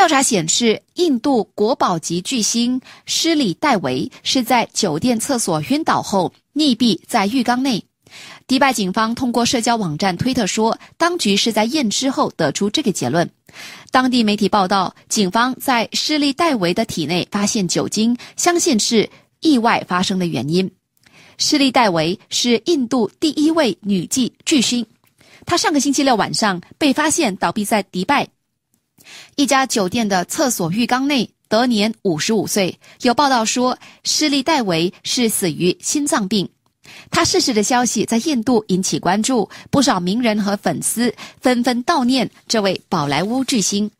调查显示，印度国宝级巨星施利戴维是在酒店厕所晕倒后溺毙在浴缸内。迪拜警方通过社交网站推特说，当局是在验尸后得出这个结论。当地媒体报道，警方在施利戴维的体内发现酒精，相信是意外发生的原因。施利戴维是印度第一位女妓巨星，她上个星期六晚上被发现倒闭在迪拜。一家酒店的厕所浴缸内，德年五十五岁。有报道说，施利戴维是死于心脏病。他逝世的消息在印度引起关注，不少名人和粉丝纷纷悼念这位宝莱坞巨星。